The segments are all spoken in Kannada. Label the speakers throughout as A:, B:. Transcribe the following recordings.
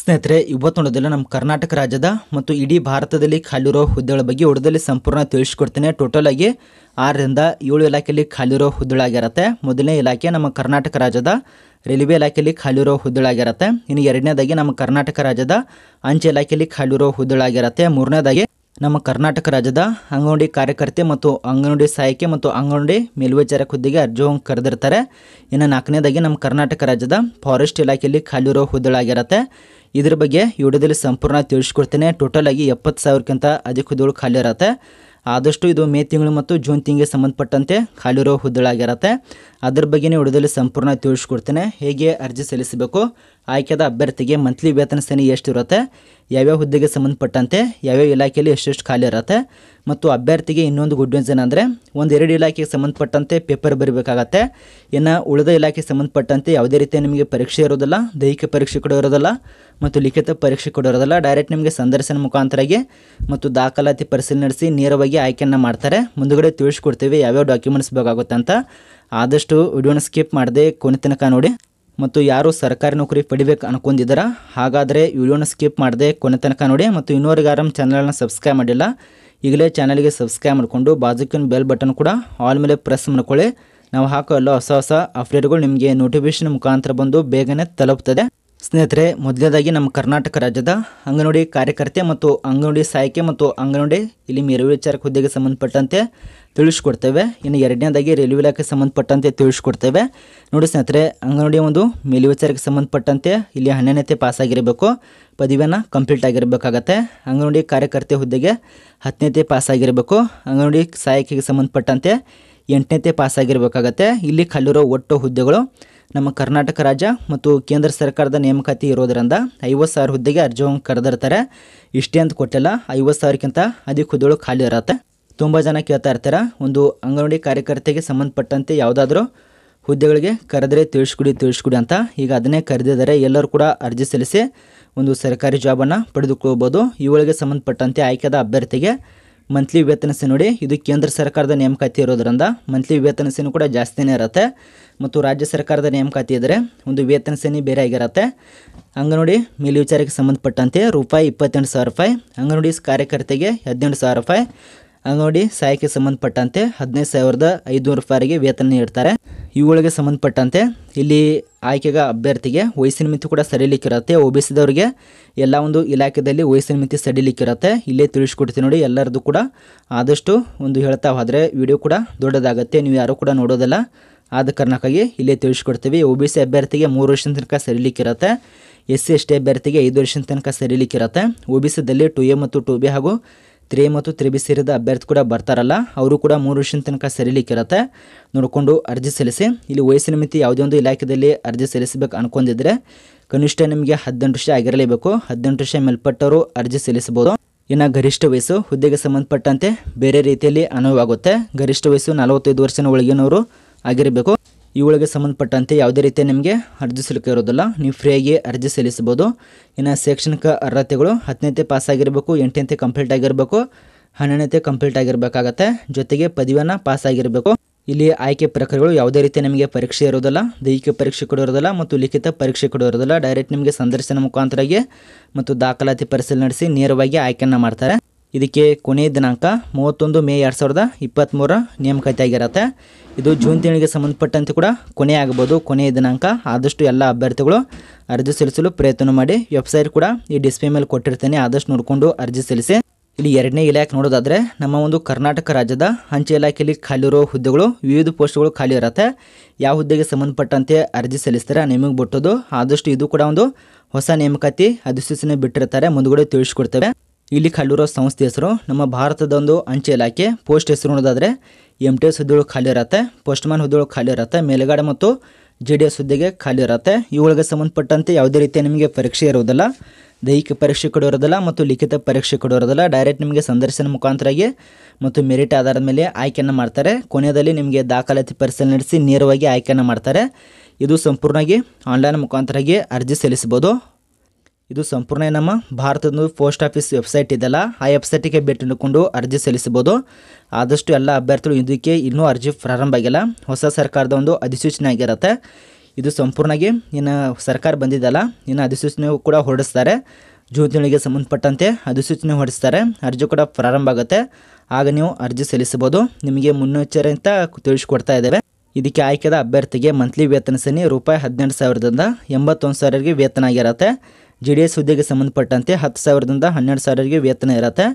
A: ಸ್ನೇಹಿತರೆ ಇವತ್ತು ನೋಡೋದಿಲ್ಲ ನಮ್ಮ ಕರ್ನಾಟಕ ರಾಜ್ಯದ ಮತ್ತು ಇಡೀ ಭಾರತದಲ್ಲಿ ಖಾಲಿರೋ ಹುದ್ದೆಗಳ ಬಗ್ಗೆ ಒಡದಲ್ಲಿ ಸಂಪೂರ್ಣ ತಿಳಿಸ್ಕೊಡ್ತೇನೆ ಟೋಟಲ್ ಆಗಿ ಆರರಿಂದ ಏಳು ಇಲಾಖೆಯಲ್ಲಿ ಖಾಲಿರೋ ಹುದ್ದೆಗಳಾಗಿರುತ್ತೆ ಮೊದಲನೇ ಇಲಾಖೆ ನಮ್ಮ ಕರ್ನಾಟಕ ರಾಜ್ಯದ ರೈಲ್ವೆ ಇಲಾಖೆಯಲ್ಲಿ ಖಾಲಿರೋ ಹುದ್ದೆಗಳಾಗಿರುತ್ತೆ ಇನ್ನು ಎರಡನೇದಾಗಿ ನಮ್ಮ ಕರ್ನಾಟಕ ರಾಜ್ಯದ ಅಂಚೆ ಇಲಾಖೆಯಲ್ಲಿ ಖಾಲಿರೋ ಹುದ್ದೆಗಳಾಗಿರುತ್ತೆ ಮೂರನೇದಾಗಿ ನಮ್ಮ ಕರ್ನಾಟಕ ರಾಜ್ಯದ ಅಂಗನವಾಡಿ ಕಾರ್ಯಕರ್ತೆ ಮತ್ತು ಅಂಗನವಾಡಿ ಸಹಾಯಕಿ ಮತ್ತು ಅಂಗನವಾಡಿ ಮೇಲ್ವಿಚಾರಕ ಹುದ್ದೆಗೆ ಅರ್ಜಿ ಕರೆದಿರ್ತಾರೆ ಇನ್ನು ನಾಲ್ಕನೇದಾಗಿ ನಮ್ಮ ಕರ್ನಾಟಕ ರಾಜ್ಯದ ಫಾರೆಸ್ಟ್ ಇಲಾಖೆಯಲ್ಲಿ ಖಾಲಿರೋ ಹುದ್ದೆಗಳಾಗಿರುತ್ತೆ ಇದ್ರ ಬಗ್ಗೆ ವಿಡಿಯೋದಲ್ಲಿ ಸಂಪೂರ್ಣ ತಿಳಿಸ್ಕೊಡ್ತೇನೆ ಟೋಟಲ್ ಆಗಿ ಎಪ್ಪತ್ತು ಸಾವಿರಕ್ಕಿಂತ ಅಧಿಕ ಹುದ್ದೆಗಳು ಖಾಲಿ ಇರತ್ತೆ ಆದಷ್ಟು ಇದು ಮೇ ತಿಂಗಳು ಮತ್ತು ಜೂನ್ ತಿಂಗಳಿಗೆ ಸಂಬಂಧಪಟ್ಟಂತೆ ಖಾಲಿರೋ ಹುದ್ದೆಗಳಾಗಿರತ್ತೆ ಅದ್ರ ಬಗ್ಗೆನೇ ವಿಡಿಯೋದಲ್ಲಿ ಸಂಪೂರ್ಣ ತಿಳಿಸ್ಕೊಡ್ತೇನೆ ಹೇಗೆ ಅರ್ಜಿ ಸಲ್ಲಿಸಬೇಕು ಆಯ್ಕೆದ ಅಭ್ಯರ್ಥಿಗೆ ಮಂತ್ಲಿ ವೇತನ ಸೇನೆ ಎಷ್ಟಿರುತ್ತೆ ಯಾವ್ಯಾವ ಹುದ್ದೆಗೆ ಸಂಬಂಧಪಟ್ಟಂತೆ ಯಾವ್ಯಾವ ಇಲಾಖೆಯಲ್ಲಿ ಎಷ್ಟೆಷ್ಟು ಖಾಲಿ ಇರುತ್ತೆ ಮತ್ತು ಅಭ್ಯರ್ಥಿಗೆ ಇನ್ನೊಂದು ಗುಡ್ ನ್ಯೂಸ್ ಏನಂದರೆ ಒಂದೆರಡು ಇಲಾಖೆಗೆ ಸಂಬಂಧಪಟ್ಟಂತೆ ಪೇಪರ್ ಬರೀಬೇಕಾಗತ್ತೆ ಇನ್ನು ಉಳಿದ ಇಲಾಖೆಗೆ ಸಂಬಂಧಪಟ್ಟಂತೆ ಯಾವುದೇ ರೀತಿಯ ನಿಮಗೆ ಪರೀಕ್ಷೆ ಇರೋದಿಲ್ಲ ದೈಹಿಕ ಪರೀಕ್ಷೆ ಕೂಡ ಇರೋದಿಲ್ಲ ಮತ್ತು ಲಿಖಿತ ಪರೀಕ್ಷೆ ಕೂಡ ಇರೋದಿಲ್ಲ ಡೈರೆಕ್ಟ್ ನಿಮಗೆ ಸಂದರ್ಶನ ಮುಖಾಂತರಾಗಿ ಮತ್ತು ದಾಖಲಾತಿ ಪರಿಶೀಲನೆ ನಡೆಸಿ ನೇರವಾಗಿ ಆಯ್ಕೆಯನ್ನು ಮಾಡ್ತಾರೆ ಮುಂದುಗಡೆ ತಿಳಿಸ್ಕೊಡ್ತೀವಿ ಯಾವ್ಯಾವ ಡಾಕ್ಯುಮೆಂಟ್ಸ್ ಬೇಕಾಗುತ್ತೆ ಅಂತ ಆದಷ್ಟು ವಿಡಿಯೋನ ಸ್ಕಿಪ್ ಮಾಡದೆ ಕೊನೆ ತನಕ ನೋಡಿ ಮತ್ತು ಯಾರು ಸರ್ಕಾರಿ ನೌಕರಿ ಪಡಿಬೇಕು ಅನ್ಕೊಂಡಿದ್ದೀರಾ ಹಾಗಾದರೆ ವಿಡಿಯೋನ ಸ್ಕಿಪ್ ಮಾಡಿದೆ ಕೊನೆ ತನಕ ನೋಡಿ ಮತ್ತು ಇನ್ನೂರಿಗೆ ಯಾರು ಚಾನಲನ್ನು ಸಬ್ಸ್ಕ್ರೈಬ್ ಮಾಡಿಲ್ಲ ಈಗಲೇ ಚಾನಲ್ಗೆ ಸಬ್ಸ್ಕ್ರೈಬ್ ಮಾಡಿಕೊಂಡು ಬಾಜುಕಿನ ಬೆಲ್ ಬಟನ್ ಕೂಡ ಆಲ್ ಮೇಲೆ ಪ್ರೆಸ್ ಮಾಡ್ಕೊಳ್ಳಿ ನಾವು ಹಾಕೋ ಎಲ್ಲ ಹೊಸ ಹೊಸ ಅಪ್ಡೇಟ್ಗಳು ನಿಮಗೆ ನೋಟಿಫಿಕೇಶನ್ ಮುಖಾಂತರ ಬಂದು ಬೇಗನೆ ತಲುಪ್ತದೆ ಸ್ನೇಹಿತರೆ ಮೊದಲನೇದಾಗಿ ನಮ್ಮ ಕರ್ನಾಟಕ ರಾಜ್ಯದ ಅಂಗನವಾಡಿ ಕಾರ್ಯಕರ್ತೆ ಮತ್ತು ಅಂಗನವಾಡಿ ಸಹಾಯಕಿ ಮತ್ತು ಅಂಗನವಾಡಿ ಇಲ್ಲಿ ವಿಚಾರಕ ಹುದ್ದೆಗೆ ಸಂಬಂಧಪಟ್ಟಂತೆ ತಿಳಿಸ್ಕೊಡ್ತೇವೆ ಇನ್ನು ಎರಡನೇದಾಗಿ ರೈಲ್ವೆ ಇಲಾಖೆಗೆ ಸಂಬಂಧಪಟ್ಟಂತೆ ತಿಳಿಸ್ಕೊಡ್ತೇವೆ ನೋಡಿ ಸ್ನೇಹಿತರೆ ಅಂಗನವಾಡಿ ಒಂದು ವಿಚಾರಕ್ಕೆ ಸಂಬಂಧಪಟ್ಟಂತೆ ಇಲ್ಲಿ ಹನ್ನೆರಡನೇ ಪಾಸಾಗಿರಬೇಕು ಪದವಿಯನ್ನು ಕಂಪ್ಲೀಟ್ ಆಗಿರಬೇಕಾಗತ್ತೆ ಅಂಗನವಾಡಿ ಕಾರ್ಯಕರ್ತೆ ಹುದ್ದೆಗೆ ಹತ್ತನೇತೆ ಪಾಸಾಗಿರಬೇಕು ಅಂಗನವಾಡಿ ಸಹಾಯಕಿಗೆ ಸಂಬಂಧಪಟ್ಟಂತೆ ಎಂಟನೇತೆ ಪಾಸಾಗಿರಬೇಕಾಗತ್ತೆ ಇಲ್ಲಿ ಕಲ್ಲಿರೋ ಒಟ್ಟು ಹುದ್ದೆಗಳು ನಮ್ಮ ಕರ್ನಾಟಕ ರಾಜ್ಯ ಮತ್ತು ಕೇಂದ್ರ ಸರ್ಕಾರದ ನೇಮಕಾತಿ ಇರೋದರಿಂದ ಐವತ್ತು ಸಾವಿರ ಹುದ್ದೆಗೆ ಅರ್ಜಿ ಕರೆದಿರ್ತಾರೆ ಇಷ್ಟೇ ಅಂತ ಕೊಟ್ಟಿಲ್ಲ ಐವತ್ತು ಸಾವಿರಕ್ಕಿಂತ ಅಧಿಕ ಹುದ್ದೆಗಳು ಖಾಲಿ ಇರತ್ತೆ ತುಂಬ ಜನ ಕೇಳ್ತಾ ಇರ್ತಾರೆ ಒಂದು ಅಂಗನವಾಡಿ ಕಾರ್ಯಕರ್ತೆಗೆ ಸಂಬಂಧಪಟ್ಟಂತೆ ಯಾವುದಾದ್ರೂ ಹುದ್ದೆಗಳಿಗೆ ಕರೆದರೆ ತಿಳಿಸ್ಕೊಡಿ ತಿಳಿಸ್ಕೊಡಿ ಅಂತ ಈಗ ಅದನ್ನೇ ಕರೆದಿದ್ದಾರೆ ಎಲ್ಲರೂ ಕೂಡ ಅರ್ಜಿ ಸಲ್ಲಿಸಿ ಒಂದು ಸರ್ಕಾರಿ ಜಾಬನ್ನು ಪಡೆದುಕೊಳ್ಬೋದು ಇವುಗಳಿಗೆ ಸಂಬಂಧಪಟ್ಟಂತೆ ಆಯ್ಕೆದ ಅಭ್ಯರ್ಥಿಗೆ ಮಂತ್ಲಿ ವೇತನಸೆ ನೋಡಿ ಇದು ಕೇಂದ್ರ ಸರ್ಕಾರದ ನೇಮಕಾತಿ ಇರೋದರಿಂದ ಮಂತ್ಲಿ ವೇತನಸೆನೂ ಕೂಡ ಜಾಸ್ತಿನೇ ಇರುತ್ತೆ ಮತ್ತು ರಾಜ್ಯ ಸರ್ಕಾರದ ನೇಮಕಾತಿ ಇದ್ದರೆ ಒಂದು ವೇತನ ಸೇನೆ ಬೇರೆ ಆಗಿರುತ್ತೆ ಅಂಗನವಾಡಿ ಮೇಲ್ವಿಚಾರಕ್ಕೆ ಸಂಬಂಧಪಟ್ಟಂತೆ ರೂಪಾಯಿ ಇಪ್ಪತ್ತೆಂಟು ಸಾವಿರ ರೂಪಾಯಿ ಅಂಗನವಾಡಿ ಕಾರ್ಯಕರ್ತೆಗೆ ಹದಿನೆಂಟು ಸಾವಿರ ರೂಪಾಯಿ ಅಂಗನವಾಡಿ ಸಹಾಯಕ್ಕೆ ಸಂಬಂಧಪಟ್ಟಂತೆ ಹದಿನೈದು ಸಾವಿರದ ಐದುನೂರು ರೂಪಾಯಿಗೆ ವೇತನ ನೀಡ್ತಾರೆ ಇವುಗಳಿಗೆ ಸಂಬಂಧಪಟ್ಟಂತೆ ಇಲ್ಲಿ ಆಯ್ಕೆಗ ಅಭ್ಯರ್ಥಿಗೆ ವಯಸ್ಸಿನ ಮಿತಿ ಕೂಡ ಸಡಿಲಿಕ್ಕಿರುತ್ತೆ ಒ ಬಿ ಸಿದವರಿಗೆ ಎಲ್ಲ ಒಂದು ಇಲಾಖೆಯಲ್ಲಿ ವಯಸ್ಸಿನ ಮಿತಿ ಸಡಿಲಿಕ್ಕಿರುತ್ತೆ ಇಲ್ಲೇ ತಿಳಿಸ್ಕೊಡ್ತೀನಿ ನೋಡಿ ಎಲ್ಲರದ್ದು ಕೂಡ ಆದಷ್ಟು ಒಂದು ಹೇಳ್ತಾ ಹೋದರೆ ವಿಡಿಯೋ ಕೂಡ ದೊಡ್ಡದಾಗುತ್ತೆ ನೀವು ಯಾರೂ ಕೂಡ ನೋಡೋದಲ್ಲ ಆದ ಕಾರಣಕ್ಕಾಗಿ ಇಲ್ಲೇ ತಿಳಿಸ್ಕೊಡ್ತೀವಿ ಒ ಬಿ ಸಿ ಅಭ್ಯರ್ಥಿಗೆ ಮೂರು ವರ್ಷದ ತನಕ ಸರಿಲಿಕ್ಕಿರುತ್ತೆ ಎಸ್ ಸಿ ಎಸ್ ಟಿ ಅಭ್ಯರ್ಥಿಗೆ ಐದು ವರ್ಷದ ತನಕ ಸರಿಲಿಕ್ಕಿರುತ್ತೆ ಒ ಬಿ ಸಿದಲ್ಲಿ ಟು ಎ ಮತ್ತು ಟು ಬಿ ಹಾಗೂ ತ್ರೀ ಮತ್ತು ತ್ರೀ ಬಿ ಸೇರಿದ ಅಭ್ಯರ್ಥಿ ಕೂಡ ಬರ್ತಾರಲ್ಲ ಅವರು ಕೂಡ ಮೂರು ವರ್ಷದ ತನಕ ಸರಿಲಿಕ್ಕಿರುತ್ತೆ ನೋಡಿಕೊಂಡು ಅರ್ಜಿ ಸಲ್ಲಿಸಿ ಇಲ್ಲಿ ವಯಸ್ಸಿನ ಮಿತಿ ಯಾವುದೇ ಒಂದು ಇಲಾಖೆಯಲ್ಲಿ ಅರ್ಜಿ ಸಲ್ಲಿಸಬೇಕು ಅನ್ಕೊಂಡಿದ್ರೆ ಕನಿಷ್ಠ ನಿಮಗೆ ಹದಿನೆಂಟು ವರ್ಷ ಆಗಿರಲೇಬೇಕು ಹದಿನೆಂಟು ವರ್ಷ ಮೇಲ್ಪಟ್ಟವರು ಅರ್ಜಿ ಸಲ್ಲಿಸಬಹುದು ಇನ್ನು ಗರಿಷ್ಠ ವಯಸ್ಸು ಹುದ್ದೆಗೆ ಸಂಬಂಧಪಟ್ಟಂತೆ ಬೇರೆ ರೀತಿಯಲ್ಲಿ ಅನುವಾಗುತ್ತೆ ಗರಿಷ್ಠ ವಯಸ್ಸು ನಲವತ್ತೈದು ವರ್ಷದ ಒಳಗಿನವರು ಆಗಿರಬೇಕು ಇವುಗಳಿಗೆ ಸಂಬಂಧಪಟ್ಟಂತೆ ಯಾವುದೇ ರೀತಿಯ ನಿಮಗೆ ಅರ್ಜಿ ಸಲ್ಲಿಕೆ ಇರೋದಿಲ್ಲ ನೀವು ಫ್ರೀಯಾಗಿ ಅರ್ಜಿ ಸಲ್ಲಿಸಬಹುದು ಇನ್ನು ಶೈಕ್ಷಣಿಕ ಅರ್ಹತೆಗಳು ಹತ್ತನೇತೆ ಪಾಸ್ ಆಗಿರಬೇಕು ಎಂಟನೇತೆ ಕಂಪ್ಲೀಟ್ ಆಗಿರಬೇಕು ಹನ್ನೆರಡನೇತೆ ಕಂಪ್ಲೀಟ್ ಆಗಿರಬೇಕಾಗತ್ತೆ ಜೊತೆಗೆ ಪದವಿಯನ್ನು ಪಾಸ್ ಆಗಿರಬೇಕು ಇಲ್ಲಿ ಆಯ್ಕೆ ಪ್ರಕ್ರಿಯೆಗಳು ಯಾವುದೇ ರೀತಿ ನಿಮಗೆ ಪರೀಕ್ಷೆ ಇರೋದಿಲ್ಲ ದೈಹಿಕ ಪರೀಕ್ಷೆ ಕೂಡ ಇರೋದಿಲ್ಲ ಮತ್ತು ಲಿಖಿತ ಪರೀಕ್ಷೆ ಕೂಡ ಇರೋದಿಲ್ಲ ಡೈರೆಕ್ಟ್ ನಿಮಗೆ ಸಂದರ್ಶನ ಮುಖಾಂತರಾಗಿ ಮತ್ತು ದಾಖಲಾತಿ ಪರಿಶೀಲನೆ ನಡೆಸಿ ನೇರವಾಗಿ ಆಯ್ಕೆಯನ್ನು ಮಾಡ್ತಾರೆ ಇದಕ್ಕೆ ಕೊನೆಯ ದಿನಾಂಕ ಮೂವತ್ತೊಂದು ಮೇ ಎರಡು ಸಾವಿರದ ಇಪ್ಪತ್ತ್ಮೂರ ನೇಮಕಾತಿ ಆಗಿರುತ್ತೆ ಇದು ಜೂನ್ ತಿಂಗಳಿಗೆ ಸಂಬಂಧಪಟ್ಟಂತೆ ಕೂಡ ಕೊನೆ ಆಗ್ಬೋದು ಕೊನೆಯ ದಿನಾಂಕ ಆದಷ್ಟು ಎಲ್ಲ ಅಭ್ಯರ್ಥಿಗಳು ಅರ್ಜಿ ಸಲ್ಲಿಸಲು ಪ್ರಯತ್ನ ಮಾಡಿ ವೆಬ್ಸೈಟ್ ಕೂಡ ಈ ಡಿಸ್ಪ್ಲೇ ಮೇಲೆ ಕೊಟ್ಟಿರ್ತೇನೆ ಆದಷ್ಟು ನೋಡಿಕೊಂಡು ಅರ್ಜಿ ಸಲ್ಲಿಸಿ ಇಲ್ಲಿ ಎರಡನೇ ಇಲಾಖೆ ನೋಡೋದಾದರೆ ನಮ್ಮ ಒಂದು ಕರ್ನಾಟಕ ರಾಜ್ಯದ ಅಂಚೆ ಇಲಾಖೆಯಲ್ಲಿ ಖಾಲಿರೋ ಹುದ್ದೆಗಳು ವಿವಿಧ ಪೋಸ್ಟ್ಗಳು ಖಾಲಿ ಇರುತ್ತೆ ಯಾವ ಹುದ್ದೆಗೆ ಸಂಬಂಧಪಟ್ಟಂತೆ ಅರ್ಜಿ ಸಲ್ಲಿಸ್ತಾರೆ ನಿಮಗೆ ಬಿಟ್ಟೋದು ಆದಷ್ಟು ಇದು ಕೂಡ ಒಂದು ಹೊಸ ನೇಮಕಾತಿ ಅಧಿಸೂಚನೆ ಬಿಟ್ಟಿರ್ತಾರೆ ಮುಂದುಗಡೆ ತಿಳಿಸ್ಕೊಡ್ತೇವೆ ಇಲ್ಲಿ ಖಾಲಿರೋ ಸಂಸ್ಥೆ ಹೆಸರು ನಮ್ಮ ಭಾರತದ ಒಂದು ಅಂಚೆ ಇಲಾಖೆ ಪೋಸ್ಟ್ ಹೆಸರು ನೋಡೋದಾದರೆ ಎಮ್ ಟಿ ಎಸ್ ಹುದ್ದೆಗಳು ಖಾಲಿ ಇರುತ್ತೆ ಪೋಸ್ಟ್ಮ್ಯಾನ್ ಹುದ್ದೆಗಳು ಖಾಲಿ ಇರುತ್ತೆ ಮೇಲುಗಡೆ ಮತ್ತು ಜೆ ಡಿ ಎಸ್ ಹುದ್ದೆಗೆ ಖಾಲಿ ಇರುತ್ತೆ ಇವುಗಳಿಗೆ ಸಂಬಂಧಪಟ್ಟಂತೆ ಯಾವುದೇ ರೀತಿಯ ನಿಮಗೆ ಪರೀಕ್ಷೆ ಇರೋದಿಲ್ಲ ದೈಹಿಕ ಪರೀಕ್ಷೆ ಕೂಡ ಮತ್ತು ಲಿಖಿತ ಪರೀಕ್ಷೆ ಕೂಡ ಡೈರೆಕ್ಟ್ ನಿಮಗೆ ಸಂದರ್ಶನ ಮುಖಾಂತರಾಗಿ ಮತ್ತು ಮೆರಿಟ್ ಆಧಾರದ ಮೇಲೆ ಆಯ್ಕೆಯನ್ನು ಮಾಡ್ತಾರೆ ಕೊನೆಯಲ್ಲಿ ನಿಮಗೆ ದಾಖಲಾತಿ ಪರಿಶೀಲನೆ ನಡೆಸಿ ನೇರವಾಗಿ ಆಯ್ಕೆಯನ್ನು ಮಾಡ್ತಾರೆ ಇದು ಸಂಪೂರ್ಣವಾಗಿ ಆನ್ಲೈನ್ ಮುಖಾಂತರಾಗಿ ಅರ್ಜಿ ಸಲ್ಲಿಸ್ಬೋದು ಇದು ಸಂಪೂರ್ಣ ನಮ್ಮ ಭಾರತದ ಪೋಸ್ಟ್ ಆಫೀಸ್ ವೆಬ್ಸೈಟ್ ಇದೆಲ್ಲ ಆ ವೆಬ್ಸೈಟಿಗೆ ಭೇಟಿ ನೀಡಿಕೊಂಡು ಅರ್ಜಿ ಸಲ್ಲಿಸಬಹುದು ಆದಷ್ಟು ಎಲ್ಲ ಅಭ್ಯರ್ಥಿಗಳು ಇದಕ್ಕೆ ಇನ್ನೂ ಅರ್ಜಿ ಪ್ರಾರಂಭ ಆಗಿಲ್ಲ ಹೊಸ ಸರ್ಕಾರದ ಒಂದು ಅಧಿಸೂಚನೆ ಆಗಿರುತ್ತೆ ಇದು ಸಂಪೂರ್ಣವಾಗಿ ಇನ್ನು ಸರ್ಕಾರ ಬಂದಿದ್ದಲ್ಲ ಇನ್ನು ಅಧಿಸೂಚನೆ ಕೂಡ ಹೊರಡಿಸ್ತಾರೆ ಜೂನ್ ತಿಂಗಳಿಗೆ ಸಂಬಂಧಪಟ್ಟಂತೆ ಅಧಿಸೂಚನೆ ಹೊರಡಿಸ್ತಾರೆ ಅರ್ಜಿ ಕೂಡ ಪ್ರಾರಂಭ ಆಗುತ್ತೆ ಆಗ ನೀವು ಅರ್ಜಿ ಸಲ್ಲಿಸಬಹುದು ನಿಮಗೆ ಮುನ್ನೆಚ್ಚರಿ ಅಂತ ತಿಳಿಸ್ಕೊಡ್ತಾ ಇದ್ದೇವೆ ಇದಕ್ಕೆ ಆಯ್ಕೆದ ಅಭ್ಯರ್ಥಿಗೆ ಮಂತ್ಲಿ ವೇತನ ಸನಿ ರೂಪಾಯಿ ಹದಿನೆಂಟು ಸಾವಿರದಿಂದ ಎಂಬತ್ತೊಂದು ಸಾವಿರಗೆ ವೇತನ ಆಗಿರುತ್ತೆ ಜಿ ಡಿ ಎಸ್ ಹುದ್ದೆಗೆ ಸಂಬಂಧಪಟ್ಟಂತೆ ಹತ್ತು ಸಾವಿರದಿಂದ ಹನ್ನೆರಡು ಸಾವಿರಗೆ ವೇತನ ಇರುತ್ತೆ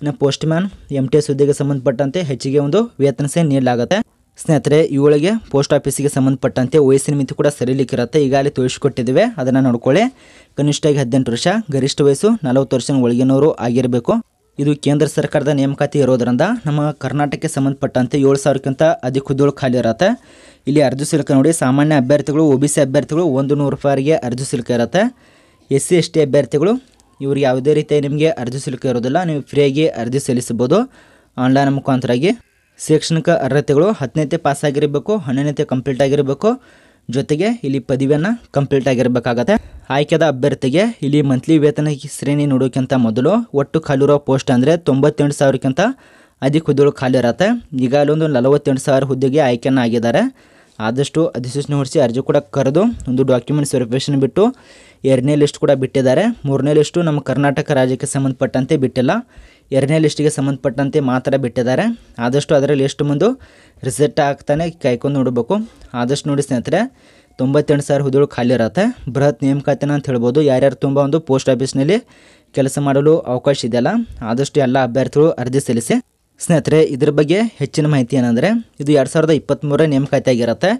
A: ಇನ್ನು postman M T S ಹುದ್ದೆಗೆ ಸಂಬಂಧಪಟ್ಟಂತೆ ಹೆಚ್ಚಿಗೆ ಒಂದು ವೇತನ ಸೇ ನೀಡಲಾಗುತ್ತೆ ಸ್ನೇಹಿತರೆ ಇವಳಿಗೆ ಪೋಸ್ಟ್ ಆಫೀಸಿಗೆ ಸಂಬಂಧಪಟ್ಟಂತೆ ವಯಸ್ಸಿನ ಮಿತಿ ಕೂಡ ಸರಿಲಿಕ್ಕಿರುತ್ತೆ ಈಗಾಗಲೇ ತೋರಿಸಿಕೊಟ್ಟಿದ್ದೇವೆ ಅದನ್ನು ನೋಡ್ಕೊಳ್ಳಿ ಕನಿಷ್ಠವಾಗಿ ಹದಿನೆಂಟು ವರ್ಷ ಗರಿಷ್ಠ ವಯಸ್ಸು ನಲವತ್ತು ವರ್ಷ ಒಳಗಿನವರು ಆಗಿರಬೇಕು ಇದು ಕೇಂದ್ರ ಸರ್ಕಾರದ ನೇಮಕಾತಿ ಇರೋದರಿಂದ ನಮ್ಮ ಕರ್ನಾಟಕಕ್ಕೆ ಸಂಬಂಧಪಟ್ಟಂತೆ ಏಳು ಸಾವಿರಕ್ಕಿಂತ ಅಧಿಕ ಹುದ್ದೆಗಳು ಖಾಲಿ ಇರುತ್ತೆ ಇಲ್ಲಿ ಅರ್ಜಿ ಶುಲ್ಕ ನೋಡಿ ಸಾಮಾನ್ಯ ಅಭ್ಯರ್ಥಿಗಳು ಒ ಬಿ ಸಿ ಅಭ್ಯರ್ಥಿಗಳು ಒಂದು ನೂರು ರೂಪಾಯಿಗೆ ಅರ್ಜಿ ಶುಲ್ಕ ಇರುತ್ತೆ ಎಸ್ ಸಿ ಎಸ್ ಟಿ ಅಭ್ಯರ್ಥಿಗಳು ಇವ್ರಿಗೆ ಯಾವುದೇ ರೀತಿ ನಿಮಗೆ ಅರ್ಜಿ ಸಲ್ಲಿಕೆ ಇರೋದಿಲ್ಲ ನೀವು ಫ್ರೀಯಾಗಿ ಅರ್ಜಿ ಸಲ್ಲಿಸಬಹುದು ಆನ್ಲೈನ್ ಮುಖಾಂತರಾಗಿ ಶೈಕ್ಷಣಿಕ ಅರ್ಹತೆಗಳು ಹತ್ತನೇತೆ ಪಾಸ್ ಆಗಿರಬೇಕು ಕಂಪ್ಲೀಟ್ ಆಗಿರಬೇಕು ಜೊತೆಗೆ ಇಲ್ಲಿ ಪದವಿಯನ್ನು ಕಂಪ್ಲೀಟ್ ಆಗಿರಬೇಕಾಗತ್ತೆ ಆಯ್ಕೆದ ಅಭ್ಯರ್ಥಿಗೆ ಇಲ್ಲಿ ಮಂತ್ಲಿ ವೇತನ ಶ್ರೇಣಿ ನೋಡೋಕ್ಕಿಂತ ಮೊದಲು ಒಟ್ಟು ಇರೋ ಪೋಸ್ಟ್ ಅಂದರೆ ತೊಂಬತ್ತೆಂಟು ಸಾವಿರಕ್ಕಿಂತ ಅಧಿಕ ಹುದ್ದೆಗಳು ಖಾಲಿ ಇರತ್ತೆ ಈಗಾಗಲೇ ಒಂದು ನಲವತ್ತೆಂಟು ಸಾವಿರ ಹುದ್ದೆಗೆ ಆಯ್ಕೆಯನ್ನು ಆಗಿದ್ದಾರೆ ಆದಷ್ಟು ಅಧಿಸೂಚನೆ ಹೊರಿಸಿ ಅರ್ಜಿ ಕೂಡ ಕರೆದು ಒಂದು ಡಾಕ್ಯುಮೆಂಟ್ಸ್ ವೆರಿಫಿಕೇಷನ್ ಬಿಟ್ಟು ಎರಡನೇ ಲಿಸ್ಟ್ ಕೂಡ ಬಿಟ್ಟಿದ್ದಾರೆ ಮೂರನೇ ಲಿಸ್ಟು ನಮ್ಮ ಕರ್ನಾಟಕ ರಾಜ್ಯಕ್ಕೆ ಸಂಬಂಧಪಟ್ಟಂತೆ ಬಿಟ್ಟಿಲ್ಲ ಎರಡನೇ ಲಿಸ್ಟಿಗೆ ಸಂಬಂಧಪಟ್ಟಂತೆ ಮಾತ್ರ ಬಿಟ್ಟಿದ್ದಾರೆ ಆದಷ್ಟು ಅದರ ಲಿಸ್ಟ್ ಮುಂದೆ ರಿಸಲ್ಟ್ ಆಗ್ತಾನೆ ಕಾಯ್ಕೊಂಡು ನೋಡಬೇಕು ಆದಷ್ಟು ನೋಡಿ ಸ್ನೇಹಿತರೆ ತೊಂಬತ್ತೆಂಟು ಸಾವಿರ ಹುದ್ದೆಗಳು ಖಾಲಿ ಇರುತ್ತೆ ಬೃಹತ್ ನೇಮಕಾತಿನ ಅಂತ ಹೇಳ್ಬೋದು ಯಾರ್ಯಾರು ತುಂಬ ಒಂದು ಪೋಸ್ಟ್ ಆಫೀಸ್ನಲ್ಲಿ ಕೆಲಸ ಮಾಡಲು ಅವಕಾಶ ಇದೆಯಲ್ಲ ಆದಷ್ಟು ಎಲ್ಲ ಅಭ್ಯರ್ಥಿಗಳು ಅರ್ಜಿ ಸಲ್ಲಿಸಿ ಸ್ನೇಹಿತರೆ ಇದ್ರ ಬಗ್ಗೆ ಹೆಚ್ಚಿನ ಮಾಹಿತಿ ಏನಂದರೆ ಇದು ಎರಡು ಸಾವಿರದ ಇಪ್ಪತ್ತ್ಮೂರೇ ನೇಮಕಾತಿ ಆಗಿರುತ್ತೆ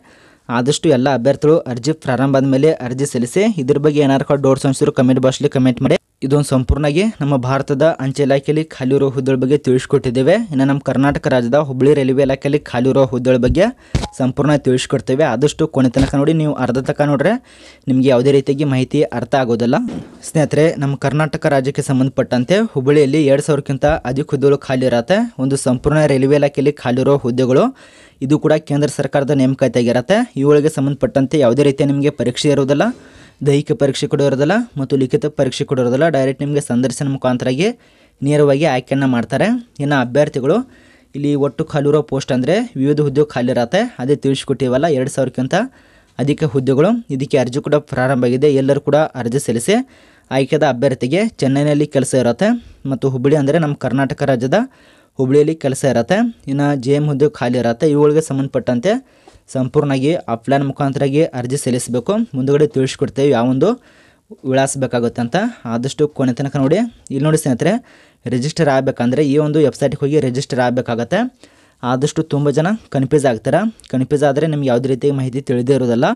A: ಆದಷ್ಟು ಎಲ್ಲ ಅಭ್ಯರ್ಥಿಗಳು ಅರ್ಜಿ ಪ್ರಾರಂಭ ಮೇಲೆ ಅರ್ಜಿ ಸಲ್ಲಿಸಿ ಇದ್ರ ಬಗ್ಗೆ ಏನಾರು ಡೋರ್ಸ್ ಅನಿಸಿದ್ರು ಕಮೆಂಟ್ ಬಾಕ್ಸ್ಲಿ ಕಮೆಂಟ್ ಮಾಡಿ ಇದೊಂದು ಸಂಪೂರ್ಣವಾಗಿ ನಮ್ಮ ಭಾರತದ ಅಂಚೆ ಇಲಾಖೆಯಲ್ಲಿ ಖಾಲಿ ಇರುವ ಹುದ್ದೆಗಳ ಬಗ್ಗೆ ತಿಳಿಸ್ಕೊಟ್ಟಿದ್ದೇವೆ ಇನ್ನು ನಮ್ಮ ಕರ್ನಾಟಕ ರಾಜ್ಯದ ಹುಬ್ಬಳ್ಳಿ ರೈಲ್ವೆ ಇಲಾಖೆಯಲ್ಲಿ ಖಾಲಿ ಇರೋ ಹುದ್ದೆಗಳ ಬಗ್ಗೆ ಸಂಪೂರ್ಣ ತಿಳಿಸ್ಕೊಡ್ತೇವೆ ಆದಷ್ಟು ಕೊನೆ ತನಕ ನೋಡಿ ನೀವು ಅರ್ಧ ತನಕ ನೋಡ್ರೆ ನಿಮಗೆ ಯಾವುದೇ ರೀತಿಯಾಗಿ ಮಾಹಿತಿ ಅರ್ಥ ಆಗೋದಿಲ್ಲ ಸ್ನೇಹಿತರೆ ನಮ್ಮ ಕರ್ನಾಟಕ ರಾಜ್ಯಕ್ಕೆ ಸಂಬಂಧಪಟ್ಟಂತೆ ಹುಬ್ಬಳ್ಳಿಯಲ್ಲಿ ಎರಡು ಸಾವಿರಕ್ಕಿಂತ ಅಧಿಕ ಹುದ್ದೆಗಳು ಖಾಲಿ ಇರತ್ತೆ ಒಂದು ಸಂಪೂರ್ಣ ರೈಲ್ವೆ ಇಲಾಖೆಯಲ್ಲಿ ಖಾಲಿ ಇರುವ ಹುದ್ದೆಗಳು ಇದು ಕೂಡ ಕೇಂದ್ರ ಸರ್ಕಾರದ ನೇಮಕಾತಿಯಾಗಿರುತ್ತೆ ಇವುಗಳಿಗೆ ಸಂಬಂಧಪಟ್ಟಂತೆ ಯಾವುದೇ ರೀತಿಯ ನಿಮಗೆ ಪರೀಕ್ಷೆ ಇರುವುದಿಲ್ಲ ದೈಹಿಕ ಪರೀಕ್ಷೆ ಕೂಡ ಇರೋದಿಲ್ಲ ಮತ್ತು ಲಿಖಿತ ಪರೀಕ್ಷೆ ಕೂಡ ಇರೋದಿಲ್ಲ ಡೈರೆಕ್ಟ್ ನಿಮಗೆ ಸಂದರ್ಶನ ಮುಖಾಂತರಾಗಿ ನೇರವಾಗಿ ಆಯ್ಕೆಯನ್ನು ಮಾಡ್ತಾರೆ ಇನ್ನು ಅಭ್ಯರ್ಥಿಗಳು ಇಲ್ಲಿ ಒಟ್ಟು ಖಾಲಿ ಇರೋ ಪೋಸ್ಟ್ ಅಂದರೆ ವಿವಿಧ ಖಾಲಿ ಇರತ್ತೆ ಅದೇ ತಿಳಿಸ್ಕೊಟ್ಟಿವಲ್ಲ ಎರಡು ಸಾವಿರಕ್ಕಿಂತ ಅಧಿಕ ಹುದ್ದೆಗಳು ಇದಕ್ಕೆ ಅರ್ಜಿ ಕೂಡ ಪ್ರಾರಂಭ ಆಗಿದೆ ಎಲ್ಲರೂ ಕೂಡ ಅರ್ಜಿ ಸಲ್ಲಿಸಿ ಆಯ್ಕೆದ ಅಭ್ಯರ್ಥಿಗೆ ಚೆನ್ನೈನಲ್ಲಿ ಕೆಲಸ ಇರುತ್ತೆ ಮತ್ತು ಹುಬ್ಬಳ್ಳಿ ಅಂದರೆ ನಮ್ಮ ಕರ್ನಾಟಕ ರಾಜ್ಯದ ಹುಬ್ಬಳ್ಳಿಯಲ್ಲಿ ಕೆಲಸ ಇರುತ್ತೆ ಇನ್ನು ಜೆ ಎಮ್ ಹುದ್ದೆ ಖಾಲಿ ಇರುತ್ತೆ ಇವುಗಳಿಗೆ ಸಂಬಂಧಪಟ್ಟಂತೆ ಸಂಪೂರ್ಣವಾಗಿ ಆಫ್ಲೈನ್ ಮುಖಾಂತರಾಗಿ ಅರ್ಜಿ ಸಲ್ಲಿಸಬೇಕು ಮುಂದುಗಡೆ ತಿಳಿಸ್ಕೊಡ್ತೇವೆ ಯಾವೊಂದು ವಿಳಾಸ ಬೇಕಾಗುತ್ತೆ ಅಂತ ಆದಷ್ಟು ಕೊನೆ ತನಕ ನೋಡಿ ಇಲ್ಲಿ ನೋಡಿ ಸ್ನೇಹಿತರೆ ರಿಜಿಸ್ಟರ್ ಆಗಬೇಕಂದ್ರೆ ಈ ಒಂದು ವೆಬ್ಸೈಟ್ಗೆ ಹೋಗಿ ರಿಜಿಸ್ಟರ್ ಆಗಬೇಕಾಗತ್ತೆ ಆದಷ್ಟು ತುಂಬ ಜನ ಕನ್ಫ್ಯೂಸ್ ಆಗ್ತಾರೆ ಕನ್ಫ್ಯೂಸ್ ಆದರೆ ನಿಮ್ಗೆ ಯಾವುದೇ ರೀತಿ ಮಾಹಿತಿ ತಿಳಿದೇ ಇರೋದಲ್ಲ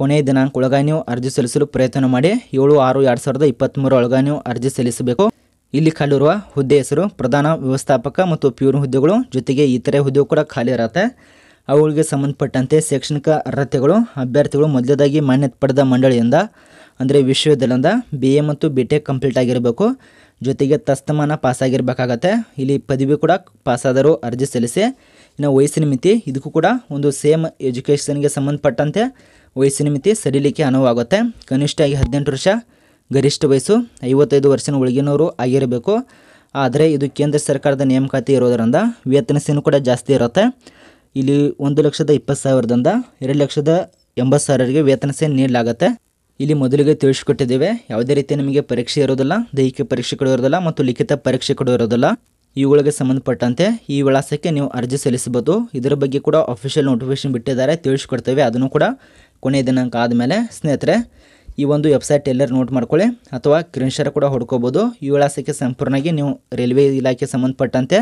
A: ಕೊನೆಯ ದಿನಾಂಕ ಒಳಗ ನೀವು ಅರ್ಜಿ ಸಲ್ಲಿಸಲು ಪ್ರಯತ್ನ ಮಾಡಿ ಏಳು ಆರು ಎರಡು ಸಾವಿರದ ಇಪ್ಪತ್ತ್ಮೂರು ಒಳಗ ನೀವು ಅರ್ಜಿ ಸಲ್ಲಿಸಬೇಕು ಇಲ್ಲಿ ಖಾಲಿರುವ ಹುದ್ದೆ ಹೆಸರು ಪ್ರಧಾನ ವ್ಯವಸ್ಥಾಪಕ ಮತ್ತು ಪ್ಯೂರ್ ಹುದ್ದೆಗಳು ಜೊತೆಗೆ ಇತರೆ ಹುದ್ದೆ ಕೂಡ ಖಾಲಿ ಇರುತ್ತೆ ಅವುಗಳಿಗೆ ಸಂಬಂಧಪಟ್ಟಂತೆ ಶೈಕ್ಷಣಿಕ ಅರ್ಹತೆಗಳು ಅಭ್ಯರ್ಥಿಗಳು ಮೊದಲದಾಗಿ ಮಾನ್ಯತೆ ಪಡೆದ ಮಂಡಳಿಯಿಂದ ಅಂದರೆ ವಿಶ್ವವಿದ್ಯಾಲಯದಿಂದ ಬಿ ಎ ಮತ್ತು ಬಿ ಟೆಕ್ ಕಂಪ್ಲೀಟ್ ಆಗಿರಬೇಕು ಜೊತೆಗೆ ತಸ್ತಮಾನ ಪಾಸಾಗಿರಬೇಕಾಗತ್ತೆ ಇಲ್ಲಿ ಪದವಿ ಕೂಡ ಪಾಸಾದರೂ ಅರ್ಜಿ ಸಲ್ಲಿಸಿ ಇನ್ನು ವಯಸ್ಸಿನ ಮಿತಿ ಇದಕ್ಕೂ ಕೂಡ ಒಂದು ಸೇಮ್ ಎಜುಕೇಷನ್ಗೆ ಸಂಬಂಧಪಟ್ಟಂತೆ ವಯಸ್ಸಿನ ಮಿತಿ ಸಡಿಲಿಕ್ಕೆ ಅನುವಾಗುತ್ತೆ ಕನಿಷ್ಠ ಆಗಿ ಹದಿನೆಂಟು ವರ್ಷ ಗರಿಷ್ಠ ವಯಸ್ಸು ಐವತ್ತೈದು ವರ್ಷನ ಒಳಗಿನವರು ಆಗಿರಬೇಕು ಆದರೆ ಇದು ಕೇಂದ್ರ ಸರ್ಕಾರದ ನೇಮಕಾತಿ ಇರೋದರಿಂದ ವೇತನ ಕೂಡ ಜಾಸ್ತಿ ಇರುತ್ತೆ ಇಲ್ಲಿ ಒಂದು ಲಕ್ಷದ ಇಪ್ಪತ್ತು ಸಾವಿರದಿಂದ ಎರಡು ಲಕ್ಷದ ಎಂಬತ್ತು ಸಾವಿರವರೆಗೆ ವೇತನ ಸೇನೆ ನೀಡಲಾಗುತ್ತೆ ಇಲ್ಲಿ ಮೊದಲಿಗೆ ತಿಳಿಸ್ಕೊಟ್ಟಿದ್ದೇವೆ ಯಾವುದೇ ರೀತಿ ನಿಮಗೆ ಪರೀಕ್ಷೆ ಇರೋದಿಲ್ಲ ದೈಹಿಕ ಪರೀಕ್ಷೆ ಕೂಡ ಇರೋದಿಲ್ಲ ಮತ್ತು ಲಿಖಿತ ಪರೀಕ್ಷೆ ಕೂಡ ಇರೋದಿಲ್ಲ ಇವುಗಳಿಗೆ ಸಂಬಂಧಪಟ್ಟಂತೆ ಈ ವಿಳಾಸಕ್ಕೆ ನೀವು ಅರ್ಜಿ ಸಲ್ಲಿಸಬಹುದು ಇದರ ಬಗ್ಗೆ ಕೂಡ ಅಫಿಷಿಯಲ್ ನೋಟಿಫಿಕೇಶನ್ ಬಿಟ್ಟಿದ್ದಾರೆ ತಿಳಿಸ್ಕೊಡ್ತೇವೆ ಅದನ್ನು ಕೂಡ ಕೊನೆಯ ದಿನಾಂಕ ಆದಮೇಲೆ ಸ್ನೇಹಿತರೆ ಈ ಒಂದು ವೆಬ್ಸೈಟ್ ಎಲ್ಲರೂ ನೋಟ್ ಮಾಡ್ಕೊಳ್ಳಿ ಅಥವಾ ಕ್ರಿನ್ಶರ್ ಕೂಡ ಹೊಡ್ಕೋಬೋದು ಈ ವಿಳಾಸಕ್ಕೆ ಸಂಪೂರ್ಣವಾಗಿ ನೀವು ರೈಲ್ವೆ ಇಲಾಖೆ ಸಂಬಂಧಪಟ್ಟಂತೆ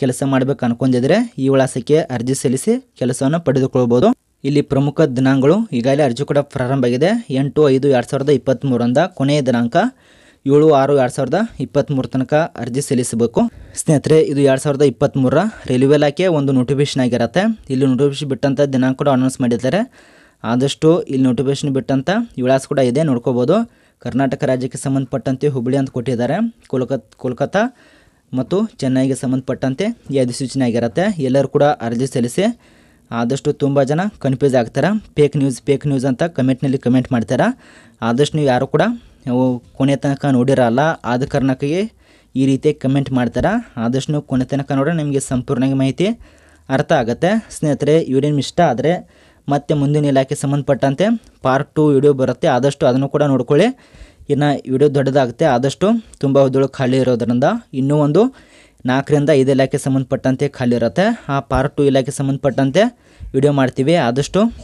A: ಕೆಲಸ ಮಾಡಬೇಕು ಅನ್ಕೊಂಡಿದ್ರೆ ಈ ವಿಳಾಸಕ್ಕೆ ಅರ್ಜಿ ಸಲ್ಲಿಸಿ ಕೆಲಸವನ್ನು ಪಡೆದುಕೊಳ್ಬೋದು ಇಲ್ಲಿ ಪ್ರಮುಖ ದಿನಾಂಕಗಳು ಈಗಾಗಲೇ ಅರ್ಜಿ ಕೂಡ ಪ್ರಾರಂಭ ಆಗಿದೆ ಎಂಟು ಐದು ಎರಡು ಸಾವಿರದ ಇಪ್ಪತ್ತ್ಮೂರಂದ ಕೊನೆಯ ದಿನಾಂಕ ಏಳು ಆರು ಎರಡು ಸಾವಿರದ ಇಪ್ಪತ್ತ್ಮೂರು ತನಕ ಅರ್ಜಿ ಸಲ್ಲಿಸಬೇಕು ಸ್ನೇಹಿತರೆ ಇದು ಎರಡು ಸಾವಿರದ ಇಪ್ಪತ್ತ್ಮೂರ ರೈಲ್ವೆ ಇಲಾಖೆ ಒಂದು ನೋಟಿಫಿಕೇಶನ್ ಆಗಿರುತ್ತೆ ಇಲ್ಲಿ ನೋಟಿಫಿಕೇಷನ್ ಬಿಟ್ಟಂಥ ದಿನಾಂಕ ಕೂಡ ಅನೌನ್ಸ್ ಮಾಡಿದ್ದಾರೆ ಆದಷ್ಟು ಇಲ್ಲಿ ನೋಟಿಫಿಕೇಶನ್ ಬಿಟ್ಟಂಥ ವಿಳಾಸ ಕೂಡ ಇದೆ ನೋಡ್ಕೋಬೋದು ಕರ್ನಾಟಕ ರಾಜ್ಯಕ್ಕೆ ಸಂಬಂಧಪಟ್ಟಂತೆ ಹುಬ್ಬಳ್ಳಿ ಅಂತ ಕೊಟ್ಟಿದ್ದಾರೆ ಕೋಲ್ಕತ್ ಕೋಲ್ಕತ್ತಾ ಮತ್ತು ಚೆನ್ನೈಗೆ ಸಂಬಂಧಪಟ್ಟಂತೆ ಈ ಅಧಿಸೂಚನೆ ಆಗಿರುತ್ತೆ ಎಲ್ಲರೂ ಕೂಡ ಅರ್ಜಿ ಸಲ್ಲಿಸಿ ಆದಷ್ಟು ತುಂಬ ಜನ ಕನ್ಫ್ಯೂಸ್ ಆಗ್ತಾರೆ ಪೇಕ್ ನ್ಯೂಸ್ ಪೇಕ್ ನ್ಯೂಸ್ ಅಂತ ಕಮೆಂಟ್ನಲ್ಲಿ ಕಮೆಂಟ್ ಮಾಡ್ತಾರೆ ಆದಷ್ಟು ನೀವು ಯಾರು ಕೂಡ ಕೊನೆ ತನಕ ನೋಡಿರಲ್ಲ ಆದ ಕಾರಣಕ್ಕೆ ಈ ರೀತಿ ಕಮೆಂಟ್ ಮಾಡ್ತಾರೆ ಆದಷ್ಟು ಕೊನೆ ತನಕ ನೋಡ್ರೆ ನಿಮಗೆ ಸಂಪೂರ್ಣವಾಗಿ ಮಾಹಿತಿ ಅರ್ಥ ಆಗುತ್ತೆ ಸ್ನೇಹಿತರೆ ಇವ್ರೇನು ಇಷ್ಟ ಆದರೆ ಮತ್ತು ಮುಂದಿನ ಇಲಾಖೆ ಸಂಬಂಧಪಟ್ಟಂತೆ ಪಾರ್ಟ್ ಟು ವಿಡಿಯೋ ಬರುತ್ತೆ ಆದಷ್ಟು ಅದನ್ನು ಕೂಡ ನೋಡ್ಕೊಳ್ಳಿ ಇನ್ನು ವಿಡಿಯೋ ದೊಡ್ಡದಾಗುತ್ತೆ ಆದಷ್ಟು ತುಂಬ ಹುದ್ದೊಳಗೆ ಖಾಲಿ ಇರೋದರಿಂದ ಇನ್ನೂ ಒಂದು ನಾಲ್ಕರಿಂದ ಐದು ಇಲಾಖೆ ಸಂಬಂಧಪಟ್ಟಂತೆ ಖಾಲಿ ಇರುತ್ತೆ ಆ ಪಾರ್ಟ್ ಟು ಇಲಾಖೆ ಸಂಬಂಧಪಟ್ಟಂತೆ ವಿಡಿಯೋ ಮಾಡ್ತೀವಿ ಆದಷ್ಟು